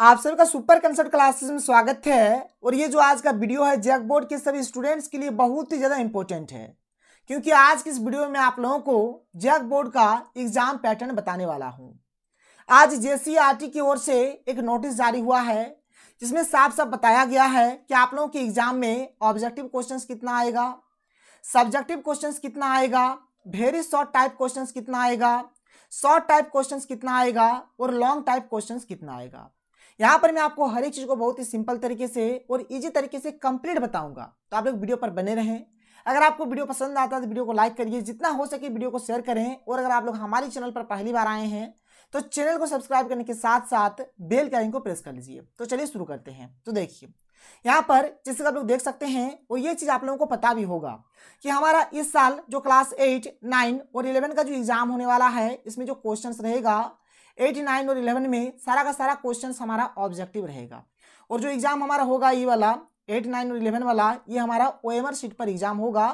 आप सभी का सुपर कंसर्ट क्लासेस में स्वागत है और ये जो आज का वीडियो है जैक बोर्ड के सभी स्टूडेंट्स के लिए बहुत ही ज़्यादा इंपॉर्टेंट है क्योंकि आज की इस वीडियो में आप लोगों को जैक बोर्ड का एग्जाम पैटर्न बताने वाला हूँ आज जे e की ओर से एक नोटिस जारी हुआ है जिसमें साफ साफ बताया गया है कि आप लोगों के एग्जाम में ऑब्जेक्टिव क्वेश्चन कितना आएगा सब्जेक्टिव क्वेश्चन कितना आएगा वेरी शॉर्ट टाइप क्वेश्चन कितना आएगा शॉर्ट टाइप क्वेश्चन कितना आएगा और लॉन्ग टाइप क्वेश्चन कितना आएगा यहाँ पर मैं आपको हर एक चीज़ को बहुत ही सिंपल तरीके से और ईजी तरीके से कंप्लीट बताऊंगा तो आप लोग वीडियो पर बने रहें अगर आपको वीडियो पसंद आता है तो वीडियो को लाइक करिए जितना हो सके वीडियो को शेयर करें और अगर आप लोग हमारे चैनल पर पहली बार आए हैं तो चैनल को सब्सक्राइब करने के साथ साथ बेल के आइन को प्रेस कर लीजिए तो चलिए शुरू करते हैं तो देखिए यहाँ पर जैसे आप लोग देख सकते हैं और ये चीज़ आप लोगों को पता भी होगा कि हमारा इस साल जो क्लास एट नाइन और इलेवन का जो एग्ज़ाम होने वाला है इसमें जो क्वेश्चन रहेगा एट नाइन और इलेवन में सारा का सारा क्वेश्चन हमारा ऑब्जेक्टिव रहेगा और जो एग्ज़ाम हमारा होगा ये वाला एट नाइन और इलेवन वाला ये हमारा ओ सीट पर एग्ज़ाम होगा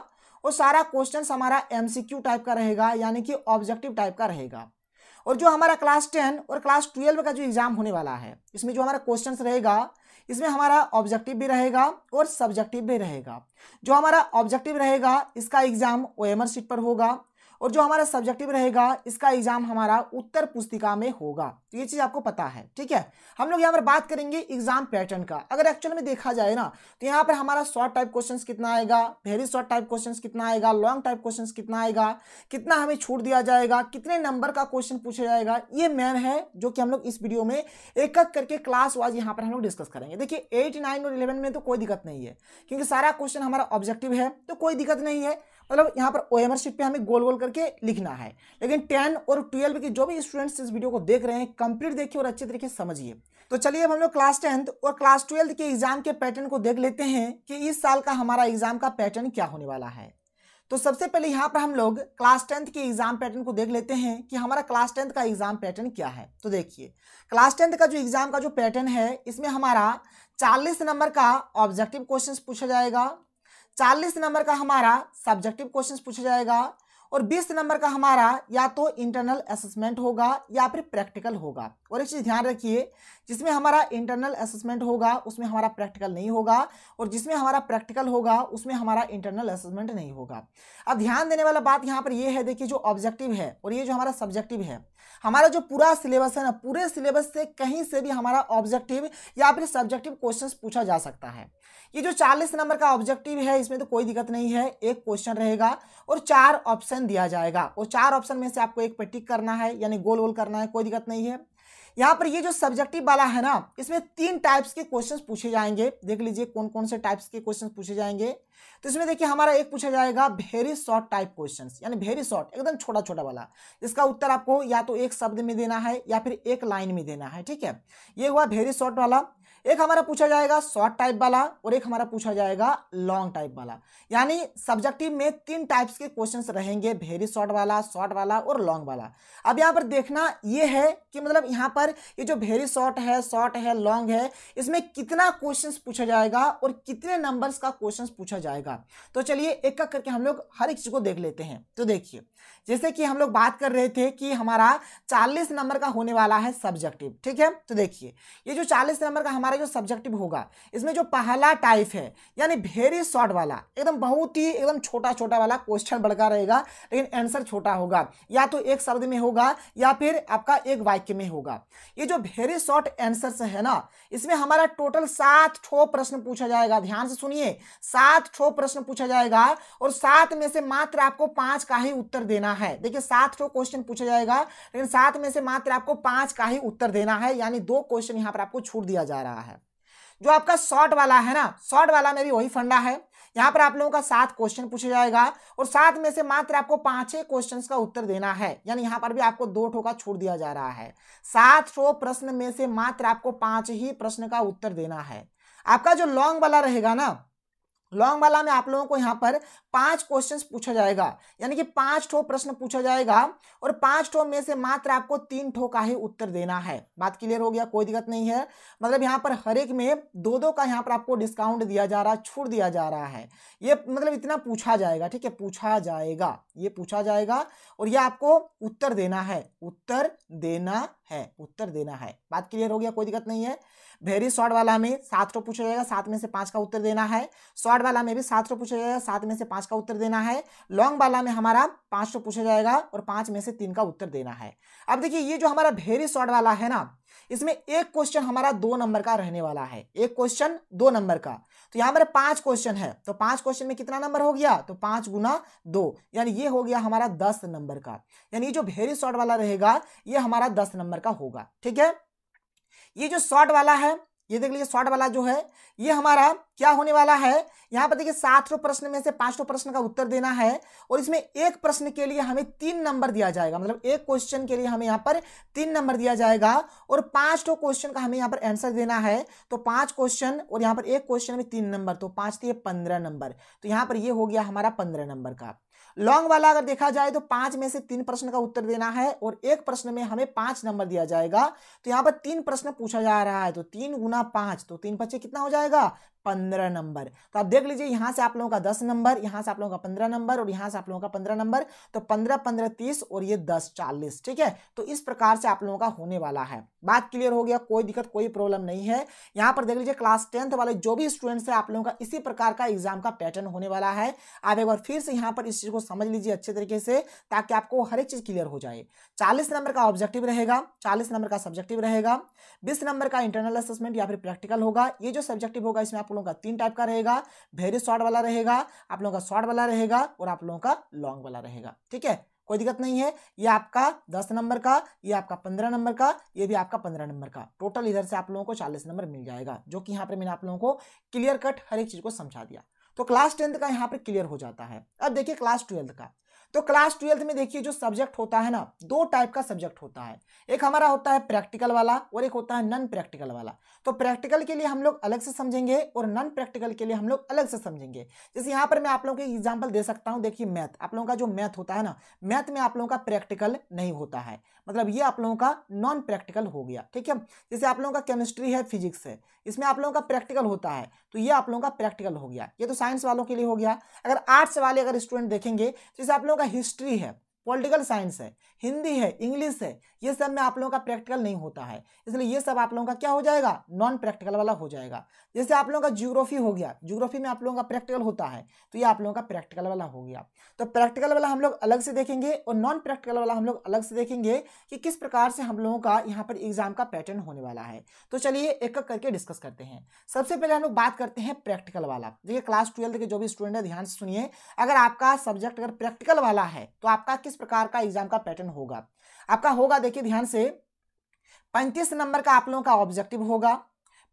और सारा क्वेश्चन हमारा एम टाइप का रहेगा यानी कि ऑब्जेक्टिव टाइप का रहेगा और जो हमारा क्लास टेन और क्लास ट्वेल्व का जो एग्ज़ाम होने वाला है इसमें जो हमारा क्वेश्चन रहेगा इसमें हमारा ऑब्जेक्टिव भी रहेगा और सब्जेक्टिव भी रहेगा जो हमारा ऑब्जेक्टिव रहेगा इसका एग्ज़ाम ओ एम सीट पर होगा और जो हमारा सब्जेक्टिव रहेगा इसका एग्जाम हमारा उत्तर पुस्तिका में होगा तो ये चीज़ आपको पता है ठीक है हम लोग यहाँ पर बात करेंगे एग्जाम पैटर्न का अगर एक्चुअल में देखा जाए ना तो यहाँ पर हमारा शॉर्ट टाइप क्वेश्चन कितना आएगा वेरी शॉर्ट टाइप क्वेश्चन कितना आएगा लॉन्ग टाइप क्वेश्चन कितना आएगा कितना हमें छूट दिया जाएगा कितने नंबर का क्वेश्चन पूछा जाएगा ये मेन है जो कि हम लोग इस वीडियो में एक एक करके क्लास वाइज यहाँ पर हम लोग डिस्कस करेंगे देखिए एट नाइन और इलेवन में तो कोई दिक्कत नहीं है क्योंकि सारा क्वेश्चन हमारा ऑब्जेक्टिव है तो कोई दिक्कत नहीं है मतलब यहाँ पर ओएमरशिप एम पे हमें गोल गोल कर करके लिखना है लेकिन टेन और ट्वेल्व के जो भी स्टूडेंट्स इस वीडियो को देख रहे हैं कंप्लीट देखिए और अच्छे तरीके समझिए तो चलिए हम लोग क्लास टेंथ और क्लास ट्वेल्थ के एग्जाम के पैटर्न को देख लेते हैं कि इस साल का हमारा एग्जाम का पैटर्न क्या होने वाला है तो सबसे पहले यहाँ पर हम लोग क्लास टेंथ के एग्जाम पैटर्न को देख लेते हैं कि हमारा क्लास टेंथ का एग्जाम पैटर्न क्या है तो देखिए क्लास टेंथ का जो एग्जाम का जो पैटर्न है इसमें हमारा चालीस नंबर का ऑब्जेक्टिव क्वेश्चन पूछा जाएगा चालीस नंबर का हमारा सब्जेक्टिव क्वेश्चन पूछा जाएगा और बीस नंबर का हमारा या तो इंटरनल असेसमेंट होगा या फिर प्रैक्टिकल होगा और एक चीज़ ध्यान रखिए जिसमें हमारा इंटरनल असेसमेंट होगा उसमें हमारा प्रैक्टिकल नहीं होगा और जिसमें हमारा प्रैक्टिकल होगा उसमें हमारा इंटरनल असेसमेंट नहीं होगा अब ध्यान देने वाला बात यहाँ पर यह है देखिए जो ऑब्जेक्टिव है और ये जो हमारा सब्जेक्टिव है हमारा जो पूरा सिलेबस है ना पूरे सिलेबस से कहीं से भी हमारा ऑब्जेक्टिव या फिर सब्जेक्टिव क्वेश्चन पूछा जा सकता है ये जो चालीस नंबर का ऑब्जेक्टिव है इसमें तो कोई दिक्कत नहीं है एक क्वेश्चन रहेगा और चार ऑप्शन दिया जाएगा और चार ऑप्शन में से आपको एक पे टिक करना है यानी गोल गोल करना है कोई दिक्कत नहीं है यहाँ पर ये जो सब्जेक्टिव वाला है ना इसमें तीन टाइप्स के क्वेश्चन पूछे जाएंगे देख लीजिए कौन कौन से टाइप्स के क्वेश्चन पूछे जाएंगे तो इसमें देखिए हमारा एक पूछा जाएगा वेरी शॉर्ट टाइप क्वेश्चन यानी वेरी शॉर्ट एकदम छोटा छोटा वाला इसका उत्तर आपको या तो एक शब्द में देना है या फिर एक लाइन में देना है ठीक है ये हुआ वेरी शॉर्ट वाला एक हमारा पूछा जाएगा शॉर्ट टाइप वाला और एक हमारा पूछा जाएगा लॉन्ग टाइप वाला यानी सब्जेक्टिव में तीन टाइप्स के क्वेश्चंस रहेंगे वेरी शॉर्ट वाला शॉर्ट वाला और लॉन्ग वाला अब यहाँ पर देखना ये है कि मतलब यहाँ पर ये जो वेरी शॉर्ट है शॉर्ट है लॉन्ग है इसमें कितना क्वेश्चंस पूछा जाएगा और कितने नंबर्स का क्वेश्चंस पूछा जाएगा तो चलिए एक एक करके हम लोग हर एक चीज़ को देख लेते हैं तो देखिए जैसे कि हम लोग बात कर रहे थे कि हमारा चालीस नंबर का होने वाला है सब्जेक्टिव ठीक है तो देखिए ये जो चालीस नंबर का हमारा जो सब्जेक्टिव होगा इसमें जो पहला टाइप है यानी वेरी शॉर्ट वाला एकदम बहुत ही एकदम छोटा छोटा वाला क्वेश्चन बड़का रहेगा लेकिन आंसर छोटा होगा या तो एक शब्द में होगा या फिर आपका एक वाक्य में होगा ये जो वेरी शॉर्ट आंसर है ना इसमें हमारा टोटल सात ठो प्रश्न पूछा जाएगा ध्यान से सुनिए सात ठो प्रश्न पूछा जाएगा और सात में से मात्र आपको पांच का ही उत्तर देना है देखिए सात ठो क्वेश्चन पूछा जाएगा लेकिन सात में से मात्र आपको पांच का ही उत्तर देना है यानी दो क्वेश्चन यहाँ पर आपको छूट दिया जा रहा है जो आपका शॉर्ट वाला है ना शॉर्ट वाला में भी वही फंडा है यहाँ पर आप लोगों का सात क्वेश्चन पूछा जाएगा और सात में से मात्र आपको पांच ही क्वेश्चन का उत्तर देना है यानी यहाँ पर भी आपको दो ठोका छोड़ दिया जा रहा है सात सौ प्रश्न में से मात्र आपको पांच ही प्रश्न का उत्तर देना है आपका जो लॉन्ग वाला रहेगा ना लॉन्ग वाला में आप लोगों को यहाँ पर पांच क्वेश्चंस पूछा जाएगा यानी कि पांच ठो प्रश्न पूछा जाएगा और पांच ठो में से मात्र आपको तीन ठो का ही उत्तर देना है बात क्लियर हो गया कोई दिक्कत नहीं है मतलब यहाँ पर हर एक में दो दो का यहाँ पर आपको डिस्काउंट दिया जा रहा है छूट दिया जा रहा है ये मतलब इतना पूछा जाएगा ठीक है पूछा जाएगा ये पूछा जाएगा और यह आपको उत्तर देना है उत्तर देना है उत्तर देना है बात क्लियर हो गया कोई दिक्कत नहीं है वेरी शॉर्ट वाला में सात को पूछा जाएगा सात में से पांच का उत्तर देना है शॉर्ट वाला में भी सात रो पूछा जाएगा सात में से पांच का उत्तर देना है लॉन्ग वाला में हमारा पांच रो पूछा जाएगा और पांच में से तीन का उत्तर देना है अब देखिए ये जो हमारा वेरी शॉर्ट वाला है ना इसमें एक क्वेश्चन हमारा दो नंबर का रहने वाला है एक क्वेश्चन दो नंबर का तो यहाँ पर पांच क्वेश्चन है तो पांच क्वेश्चन में कितना नंबर हो गया तो पांच गुना दो यानी ये हो गया हमारा दस नंबर का यानी जो वेरी शॉर्ट वाला रहेगा ये हमारा दस नंबर का होगा ठीक है ये जो शॉर्ट वाला है ये देख लीजिए शॉर्ट वाला जो है ये हमारा क्या होने वाला है यहाँ पर देखिए सात रो प्रश्न में से पांच रो प्रश्न का उत्तर देना है और इसमें एक प्रश्न के लिए हमें तीन नंबर दिया जाएगा मतलब एक क्वेश्चन के लिए हमें यहाँ पर तीन नंबर दिया जाएगा और पांच रो क्वेश्चन का हमें यहाँ पर आंसर देना है तो पांच क्वेश्चन और यहाँ पर एक क्वेश्चन में तीन नंबर तो पांच थे पंद्रह नंबर तो यहाँ पर ये हो गया हमारा पंद्रह नंबर का लॉन्ग वाला अगर देखा जाए तो पांच में से तीन प्रश्न का उत्तर देना है और एक प्रश्न में हमें पांच नंबर दिया जाएगा तो यहाँ पर तीन प्रश्न पूछा जा रहा है तो तीन गुना पांच तो तीन पच्चीस कितना हो जाएगा पंद्रह नंबर तो आप देख लीजिए यहां से आप लोगों का दस नंबर यहां से आप लोगों का पंद्रह नंबर और यहां से आप लोगों का पंद्रह नंबर तो पंद्रह पंद्रह तीस और ये दस चालीस ठीक है तो इस प्रकार से आप लोगों का होने वाला है बात क्लियर हो गया कोई दिक्कत कोई प्रॉब्लम नहीं है यहां पर देख लीजिए क्लास टेंथ वाले जो भी स्टूडेंट्स है आप लोगों का इसी प्रकार का एग्जाम का पैटर्न होने वाला है आप एक बार फिर से यहाँ पर इस चीज़ को समझ लीजिए अच्छे तरीके से ताकि आपको हर एक चीज़ क्लियर हो जाए चालीस नंबर का ऑब्जेक्टिव रहेगा चालीस नंबर का सब्जेक्टिव रहेगा बीस नंबर का इंटरनल असेसमेंट या फिर प्रैक्टिकल होगा ये जो सब्जेक्टिव होगा इसमें आप लोगों का तीन टाइप का रहेगा वेरी शॉर्ट वाला रहेगा आप लोगों का शॉर्ट वाला रहेगा और आप लोगों का लॉन्ग वाला रहेगा ठीक है कोई दिक्कत नहीं है ये आपका दस नंबर का ये आपका पंद्रह नंबर का ये भी आपका पंद्रह नंबर का टोटल इधर से आप लोगों को चालीस नंबर मिल जाएगा जो कि यहाँ पर मैंने आप लोगों को क्लियर कट हर एक चीज़ को समझा दिया तो क्लास टेंथ का यहाँ पर क्लियर हो जाता है अब देखिए क्लास ट्वेल्थ का तो क्लास ट्वेल्थ में देखिए जो सब्जेक्ट होता है ना दो टाइप का सब्जेक्ट होता है एक हमारा होता है प्रैक्टिकल वाला और एक होता है नॉन प्रैक्टिकल वाला तो प्रैक्टिकल के लिए हम लोग अलग से समझेंगे और नॉन प्रैक्टिकल के लिए हम लोग अलग से समझेंगे जैसे यहाँ पर मैं आप लोगों को एग्जाम्पल दे सकता हूँ देखिए मैथ आप लोगों का जो मैथ होता है ना मैथ में आप लोगों का प्रैक्टिकल नहीं होता है मतलब ये आप लोगों का नॉन प्रैक्टिकल हो गया ठीक है जैसे आप लोगों का केमिस्ट्री है फिजिक्स है इसमें आप लोगों का प्रैक्टिकल होता है तो ये आप लोगों का प्रैक्टिकल हो गया ये तो साइंस वालों के लिए हो गया अगर आर्ट्स वाले अगर स्टूडेंट देखेंगे तो जैसे आप लोगों का हिस्ट्री है पॉलिटिकल साइंस है हिंदी है इंग्लिश है ये सब में आप लोगों का प्रैक्टिकल नहीं होता है इसलिए ये सब आप लोगों का क्या हो जाएगा नॉन प्रैक्टिकल वाला हो जाएगा जैसे आप लोगों का ज्योग्राफी हो गया ज्योग्राफी में आप लोगों का प्रैक्टिकल होता है तो ये आप लोगों का प्रैक्टिकल वाला हो गया तो प्रैक्टिकल वाला हम लोग अलग से देखेंगे और नॉन प्रैक्टिकल वाला हम लोग अलग से देखेंगे कि किस प्रकार से हम लोगों का यहाँ पर एग्जाम का पैटर्न होने वाला है तो चलिए एक एक करके डिस्कस करते हैं सबसे पहले हम लोग बात करते हैं प्रैक्टिकल वाला देखिए क्लास ट्वेल्थ के जो भी स्टूडेंट है ध्यान से सुनिए अगर आपका सब्जेक्ट अगर प्रैक्टिकल वाला है तो आपका किस प्रकार का एग्जाम का पैटर्न होगा आपका होगा देखिए ध्यान से पैंतीस नंबर का आप लोगों का ऑब्जेक्टिव होगा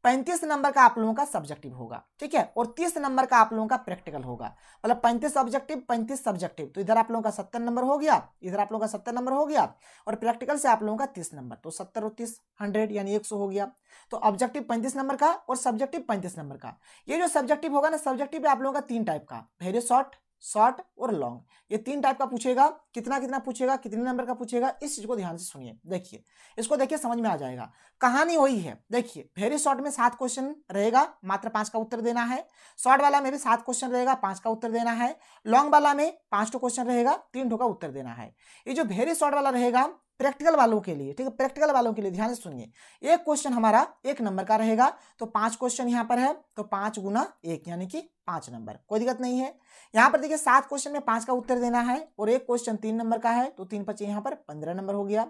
पैंतीस नंबर का आप लोगों का सब्जेक्टिव होगा ठीक है और तीस नंबर का आप लोगों का प्रैक्टिकल होगा मतलब पैंतीस ऑब्जेक्टिव पैंतीस सब्जेक्टिव तो इधर आप लोगों का सत्तर नंबर हो गया इधर आप लोगों का सत्तर नंबर हो गया और प्रैक्टिकल से आप लोगों का तीस नंबर तो सत्तर और तीस हंड्रेड यानी एक हो गया तो ऑब्जेक्टिव पैंतीस नंबर का और सब्जेक्टिव पैंतीस नंबर का ये जो सब्जेक्टिव होगा ना सब्जेक्टिव आप लोगों का तीन टाइप का वेरी शॉर्ट शॉर्ट और लॉन्ग ये तीन टाइप का पूछेगा कितना कितना पूछेगा कितने नंबर का पूछेगा इस चीज को ध्यान से सुनिए देखिए इसको देखिए समझ में आ जाएगा कहानी वही है देखिए वेरी शॉर्ट में सात क्वेश्चन रहेगा मात्र पांच का उत्तर देना है शॉर्ट वाला में भी सात क्वेश्चन रहेगा पांच का उत्तर देना है लॉन्ग वाला में पांच टो क्वेश्चन रहेगा तीन टो का उत्तर देना है ये जो वेरी शॉर्ट वाला रहेगा प्रैक्टिकल वालों के लिए ठीक है प्रैक्टिकल वालों के लिए ध्यान से सुनिए एक क्वेश्चन हमारा एक नंबर का रहेगा तो पांच क्वेश्चन यहाँ पर है तो पांच गुना एक यानी कि पांच नंबर कोई दिक्कत नहीं है यहाँ पर देखिए सात क्वेश्चन में पांच का उत्तर देना है और एक क्वेश्चन तीन नंबर का है तो तीन पच्चीस यहाँ पर पंद्रह नंबर हो गया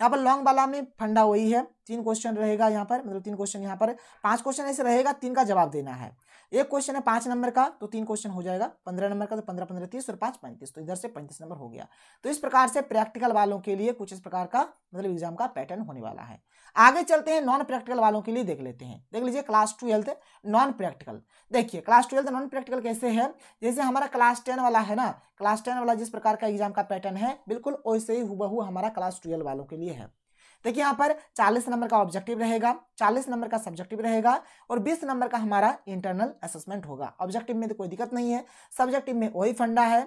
यहाँ पर लॉन्ग वाला में फंडा वही है तीन क्वेश्चन रहेगा यहाँ पर मतलब तीन क्वेश्चन यहाँ पर पांच क्वेश्चन ऐसे रहेगा तीन का जवाब देना है एक क्वेश्चन है पांच नंबर का तो तीन क्वेश्चन हो जाएगा पंद्रह नंबर का तो पंद्रह पंद्रह तीस और पांच पैंतीस तो इधर से पैंतीस नंबर हो गया तो इस प्रकार से प्रैक्टिकल वालों के लिए कुछ इस प्रकार का मतलब एग्जाम का पैटर्न होने वाला है आगे चलते हैं नॉन प्रैक्टिकल वालों के लिए देख लेते हैं देख लीजिए क्लास ट्वेल्थ नॉन प्रैक्टिकल देखिए क्लास ट्वेल्थ नॉन प्रैक्टिकल कैसे है जैसे हमारा क्लास टेन वाला है ना क्लास टेन वाला जिस प्रकार का एग्जाम का पैटर्न है बिल्कुल वैसे ही हुआ हमारा क्लास ट्वेल्व वालों के लिए है देखिए यहाँ पर चालीस नंबर का ऑब्जेक्टिव रहेगा 40 नंबर का सब्जेक्टिव रहेगा और बीस नंबर का हमारा इंटरनल असेसमेंट होगा ऑब्जेक्टिव में तो कोई दिक्कत नहीं है सब्जेक्टिव में वही फंडा है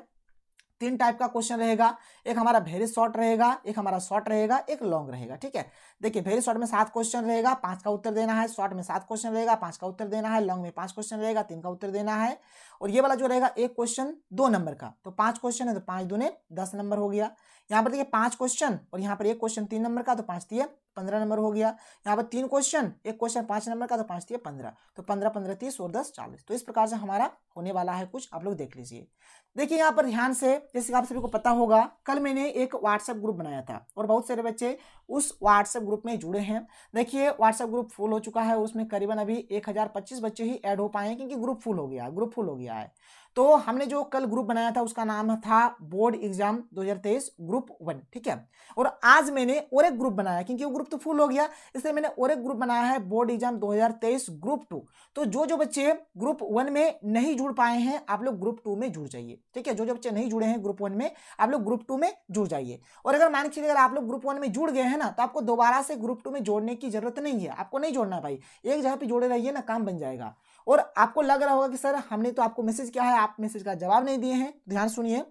तीन टाइप का क्वेश्चन रहेगा एक हमारा वेरी शॉर्ट रहेगा एक हमारा शॉर्ट रहेगा एक लॉन्ग रहेगा ठीक है देखिए वेरी शॉर्ट में सात क्वेश्चन रहेगा पांच का उत्तर देना है शॉर्ट में सात क्वेश्चन रहेगा पांच का उत्तर देना है लॉन्ग में पांच क्वेश्चन रहेगा तीन का उत्तर देना है और ये वाला जो रहेगा एक क्वेश्चन दो नंबर का तो पांच क्वेश्चन है तो पांच दो दस नंबर हो गया यहाँ पर देखिए पांच क्वेश्चन और यहाँ पर एक क्वेश्चन तीन नंबर का तो पांच दिए पंद्रह नंबर हो गया यहाँ पर तीन क्वेश्चन एक क्वेश्चन पांच नंबर का तो पांच दिए पंद्रह तो पंद्रह पंद्रह तीस और दस चालीस तो इस प्रकार से हमारा होने वाला है कुछ आप लोग देख लीजिए देखिए यहाँ पर ध्यान से जैसे आप सभी को पता होगा कल मैंने एक व्हाट्सएप ग्रुप बनाया था और बहुत सारे बच्चे उस व्हाट्सएप ग्रुप में जुड़े हैं देखिए व्हाट्सएप ग्रुप फुल हो चुका है उसमें करीबन अभी एक बच्चे ही ऐड हो पाए क्योंकि ग्रुप फुल हो गया ग्रुप फुल हो गया है तो हमने जो कल ग्रुप बनाया था उसका नाम था बोर्ड एग्जाम 2023 ग्रुप वन ठीक है और आज मैंने और एक ग्रुप बनाया क्योंकि वो ग्रुप तो फुल हो गया इसलिए मैंने और एक ग्रुप बनाया है बोर्ड एग्जाम 2023 ग्रुप टू तो जो जो बच्चे ग्रुप वन में नहीं जुड़ पाए हैं आप लोग ग्रुप टू में जुड़ जाइए ठीक है जो जो बच्चे नहीं जुड़े हैं ग्रुप वन में आप लोग ग्रुप टू में जुड़ जाइए और अगर मान के अगर आप लोग ग्रुप वन में जुड़ गए हैं ना तो आपको दोबारा से ग्रुप टू में जोड़ने की जरूरत नहीं है आपको नहीं जोड़ना भाई एक जगह पर जोड़े रहिए ना काम बन जाएगा और आपको लग रहा होगा कि सर हमने तो आपको मैसेज किया है आप मैसेज का जवाब नहीं दिए हैं ध्यान सुनिए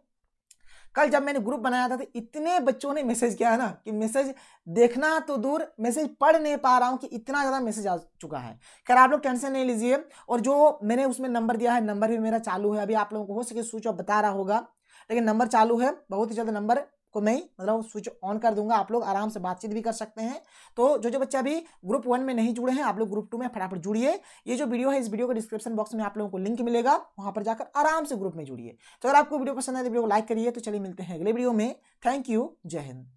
कल जब मैंने ग्रुप बनाया था तो इतने बच्चों ने मैसेज किया है ना कि मैसेज देखना तो दूर मैसेज पढ़ नहीं पा रहा हूँ कि इतना ज़्यादा मैसेज आ चुका है खैर आप लोग टेंशन नहीं लीजिए और जो मैंने उसमें नंबर दिया है नंबर भी मेरा चालू है अभी आप लोगों को हो सके स्विच ऑफ बता रहा होगा लेकिन नंबर चालू है बहुत ही ज़्यादा नंबर को मैं मतलब स्विच ऑन कर दूंगा आप लोग आराम से बातचीत भी कर सकते हैं तो जो जो बच्चे अभी ग्रुप वन में नहीं जुड़े हैं आप लोग ग्रुप टू में फटाफट जुड़िए ये जो वीडियो है इस वीडियो के डिस्क्रिप्शन बॉक्स में आप लोगों को लिंक मिलेगा वहां पर जाकर आराम से ग्रुप में जुड़िए तो अगर आपको वीडियो पसंद आए तो वीडियो को लाइक करिए तो चलिए मिलते हैं अगले वीडियो में थैंक यू जय हिंद